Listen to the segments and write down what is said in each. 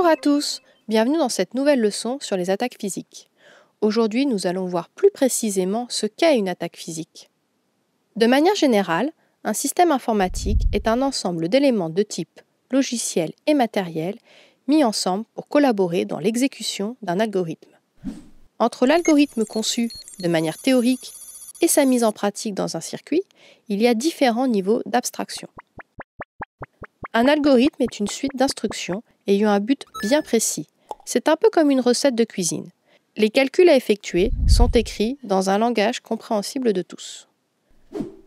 Bonjour à tous, bienvenue dans cette nouvelle leçon sur les attaques physiques. Aujourd'hui, nous allons voir plus précisément ce qu'est une attaque physique. De manière générale, un système informatique est un ensemble d'éléments de type logiciel et matériel mis ensemble pour collaborer dans l'exécution d'un algorithme. Entre l'algorithme conçu de manière théorique et sa mise en pratique dans un circuit, il y a différents niveaux d'abstraction. Un algorithme est une suite d'instructions ayant un but bien précis. C'est un peu comme une recette de cuisine. Les calculs à effectuer sont écrits dans un langage compréhensible de tous.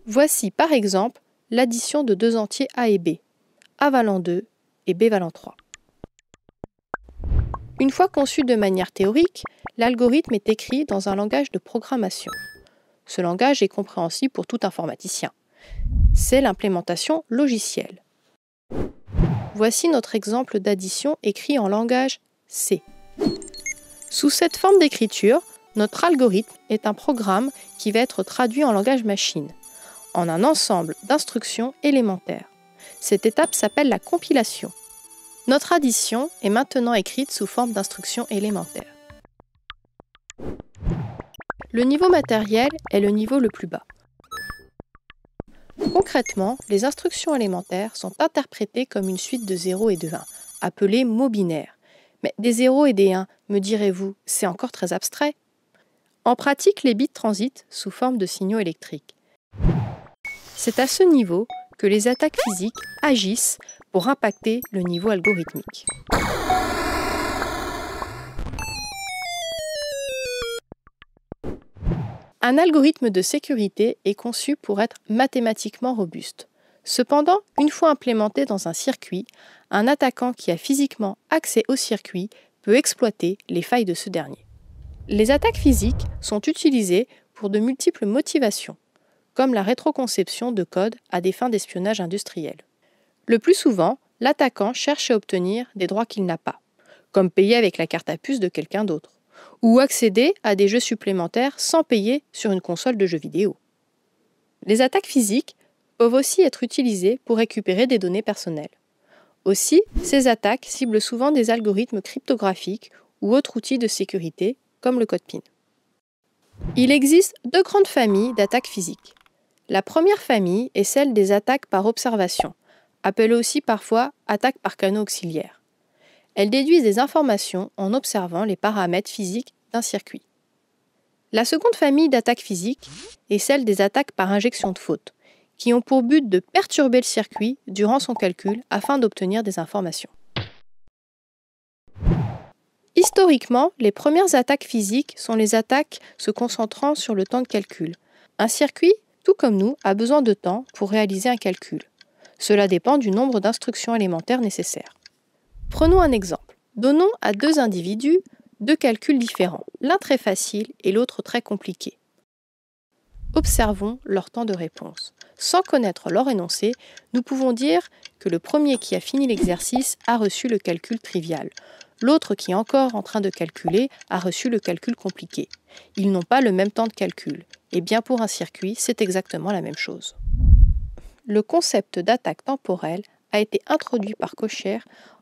Voici par exemple l'addition de deux entiers A et B, A valant 2 et B valant 3. Une fois conçu de manière théorique, l'algorithme est écrit dans un langage de programmation. Ce langage est compréhensible pour tout informaticien. C'est l'implémentation logicielle. Voici notre exemple d'addition écrit en langage C. Sous cette forme d'écriture, notre algorithme est un programme qui va être traduit en langage machine, en un ensemble d'instructions élémentaires. Cette étape s'appelle la compilation. Notre addition est maintenant écrite sous forme d'instructions élémentaires. Le niveau matériel est le niveau le plus bas. Concrètement, les instructions élémentaires sont interprétées comme une suite de 0 et de 1, appelée mots binaires. Mais des 0 et des 1, me direz-vous, c'est encore très abstrait. En pratique, les bits transitent sous forme de signaux électriques. C'est à ce niveau que les attaques physiques agissent pour impacter le niveau algorithmique. Un algorithme de sécurité est conçu pour être mathématiquement robuste. Cependant, une fois implémenté dans un circuit, un attaquant qui a physiquement accès au circuit peut exploiter les failles de ce dernier. Les attaques physiques sont utilisées pour de multiples motivations, comme la rétroconception de code à des fins d'espionnage industriel. Le plus souvent, l'attaquant cherche à obtenir des droits qu'il n'a pas, comme payer avec la carte à puce de quelqu'un d'autre ou accéder à des jeux supplémentaires sans payer sur une console de jeux vidéo. Les attaques physiques peuvent aussi être utilisées pour récupérer des données personnelles. Aussi, ces attaques ciblent souvent des algorithmes cryptographiques ou autres outils de sécurité comme le code PIN. Il existe deux grandes familles d'attaques physiques. La première famille est celle des attaques par observation, appelées aussi parfois attaques par canaux auxiliaires. Elles déduisent des informations en observant les paramètres physiques d'un circuit. La seconde famille d'attaques physiques est celle des attaques par injection de faute, qui ont pour but de perturber le circuit durant son calcul afin d'obtenir des informations. Historiquement, les premières attaques physiques sont les attaques se concentrant sur le temps de calcul. Un circuit, tout comme nous, a besoin de temps pour réaliser un calcul. Cela dépend du nombre d'instructions élémentaires nécessaires. Prenons un exemple. Donnons à deux individus deux calculs différents, l'un très facile et l'autre très compliqué. Observons leur temps de réponse. Sans connaître leur énoncé, nous pouvons dire que le premier qui a fini l'exercice a reçu le calcul trivial. L'autre qui est encore en train de calculer a reçu le calcul compliqué. Ils n'ont pas le même temps de calcul. Et eh bien pour un circuit, c'est exactement la même chose. Le concept d'attaque temporelle a été introduit par Kocher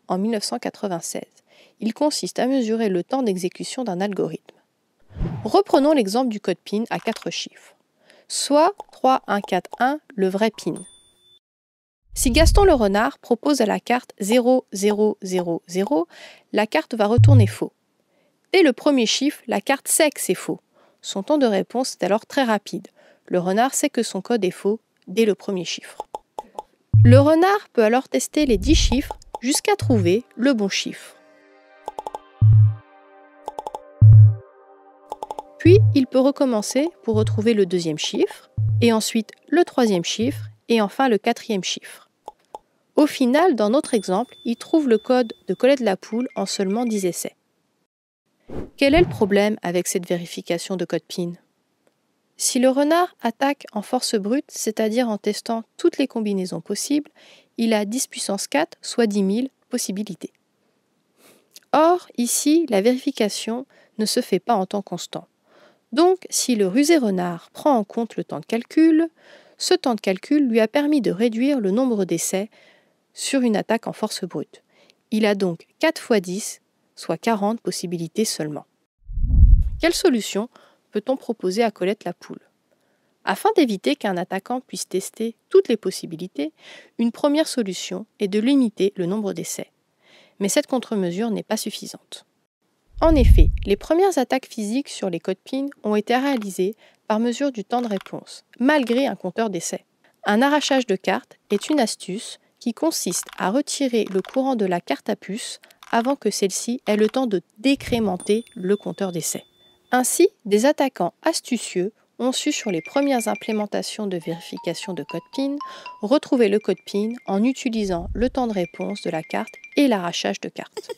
en 1996. Il consiste à mesurer le temps d'exécution d'un algorithme. Reprenons l'exemple du code PIN à 4 chiffres, soit 3141, le vrai PIN. Si Gaston le renard propose à la carte 0000, la carte va retourner faux. Dès le premier chiffre, la carte sait que c'est faux. Son temps de réponse est alors très rapide. Le renard sait que son code est faux dès le premier chiffre. Le renard peut alors tester les 10 chiffres jusqu'à trouver le bon chiffre. Puis il peut recommencer pour retrouver le deuxième chiffre, et ensuite le troisième chiffre, et enfin le quatrième chiffre. Au final, dans notre exemple, il trouve le code de de la poule en seulement 10 essais. Quel est le problème avec cette vérification de code PIN Si le renard attaque en force brute, c'est-à-dire en testant toutes les combinaisons possibles, il a 10 puissance 4, soit 10 000 possibilités. Or, ici, la vérification ne se fait pas en temps constant. Donc, si le rusé renard prend en compte le temps de calcul, ce temps de calcul lui a permis de réduire le nombre d'essais sur une attaque en force brute. Il a donc 4 fois 10, soit 40 possibilités seulement. Quelle solution peut-on proposer à Colette la poule afin d'éviter qu'un attaquant puisse tester toutes les possibilités, une première solution est de limiter le nombre d'essais. Mais cette contre-mesure n'est pas suffisante. En effet, les premières attaques physiques sur les codes PIN ont été réalisées par mesure du temps de réponse, malgré un compteur d'essais. Un arrachage de carte est une astuce qui consiste à retirer le courant de la carte à puce avant que celle-ci ait le temps de décrémenter le compteur d'essais. Ainsi, des attaquants astucieux ont su sur les premières implémentations de vérification de code PIN retrouver le code PIN en utilisant le temps de réponse de la carte et l'arrachage de carte.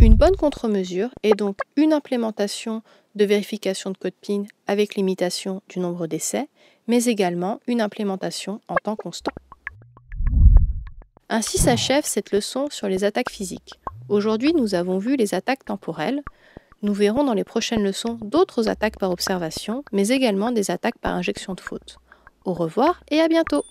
Une bonne contre-mesure est donc une implémentation de vérification de code PIN avec limitation du nombre d'essais, mais également une implémentation en temps constant. Ainsi s'achève cette leçon sur les attaques physiques. Aujourd'hui, nous avons vu les attaques temporelles. Nous verrons dans les prochaines leçons d'autres attaques par observation, mais également des attaques par injection de faute. Au revoir et à bientôt